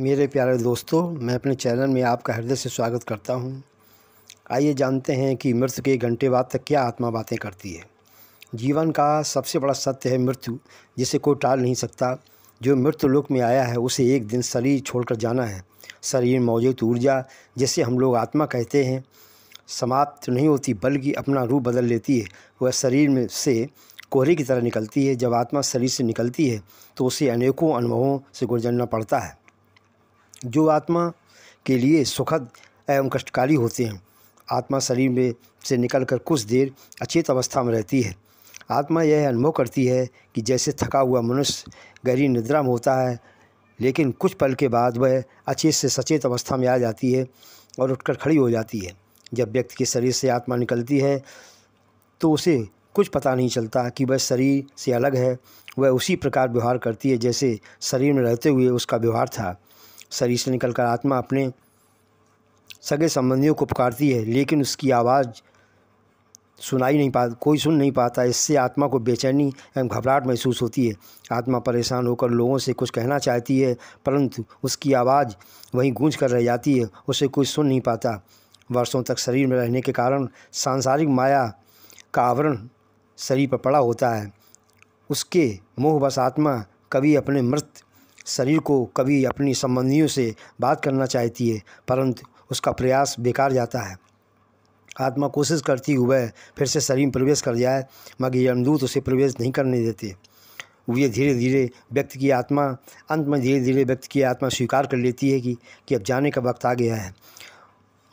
मेरे प्यारे दोस्तों मैं अपने चैनल में आपका हृदय से स्वागत करता हूं। आइए जानते हैं कि मृत्यु के घंटे बाद तक क्या आत्मा बातें करती है जीवन का सबसे बड़ा सत्य है मृत्यु जिसे कोई टाल नहीं सकता जो मृत्यु लोक में आया है उसे एक दिन शरीर छोड़कर जाना है शरीर मौजूद ऊर्जा जिसे हम लोग आत्मा कहते हैं समाप्त नहीं होती बल्कि अपना रूप बदल लेती है वह शरीर में से कोहरे की तरह निकलती है जब आत्मा शरीर से निकलती है तो उसे अनेकों अनुभवों से गुजरना पड़ता है जो आत्मा के लिए सुखद एवं कष्टकारी होते हैं आत्मा शरीर में से निकलकर कुछ देर अचेत अवस्था में रहती है आत्मा यह अनुभव करती है कि जैसे थका हुआ मनुष्य गहरी निद्रा में होता है लेकिन कुछ पल के बाद वह अचेत से सचेत अवस्था में आ जाती है और उठकर खड़ी हो जाती है जब व्यक्ति के शरीर से आत्मा निकलती है तो उसे कुछ पता नहीं चलता कि वह शरीर से अलग है वह उसी प्रकार व्यवहार करती है जैसे शरीर में रहते हुए उसका व्यवहार था शरीर से निकलकर आत्मा अपने सगे संबंधियों को पुकारती है लेकिन उसकी आवाज़ सुनाई नहीं पा कोई सुन नहीं पाता इससे आत्मा को बेचैनी एवं घबराहट महसूस होती है आत्मा परेशान होकर लोगों से कुछ कहना चाहती है परंतु उसकी आवाज़ वहीं गूंज कर रह जाती है उसे कोई सुन नहीं पाता वर्षों तक शरीर में रहने के कारण सांसारिक माया का आवरण शरीर पर पड़ा होता है उसके मोहबस आत्मा कभी अपने मृत शरीर को कभी अपनी संबंधियों से बात करना चाहती है परंतु उसका प्रयास बेकार जाता है आत्मा कोशिश करती हुए फिर से शरीर में प्रवेश कर जाए मगर यमदूत उसे प्रवेश नहीं करने देते वे धीरे धीरे व्यक्ति की आत्मा अंत में धीरे धीरे व्यक्ति की आत्मा स्वीकार कर लेती है कि कि अब जाने का वक्त आ गया है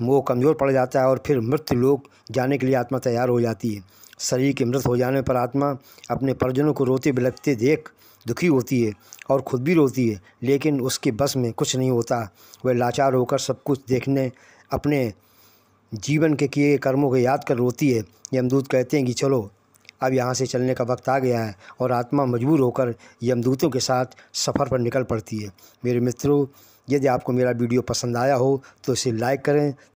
वो कमज़ोर पड़ जाता है और फिर मृत लोग जाने के लिए आत्मा तैयार हो जाती है शरीर के मृत हो जाने पर आत्मा अपने परिजनों को रोते बिलकते देख दुखी होती है और ख़ुद भी रोती है लेकिन उसके बस में कुछ नहीं होता वह लाचार होकर सब कुछ देखने अपने जीवन के किए कर्मों को याद कर रोती है यमदूत कहते हैं कि चलो अब यहाँ से चलने का वक्त आ गया है और आत्मा मजबूर होकर यमदूतों के साथ सफ़र पर निकल पड़ती है मेरे मित्रों यदि आपको मेरा वीडियो पसंद आया हो तो इसे लाइक करें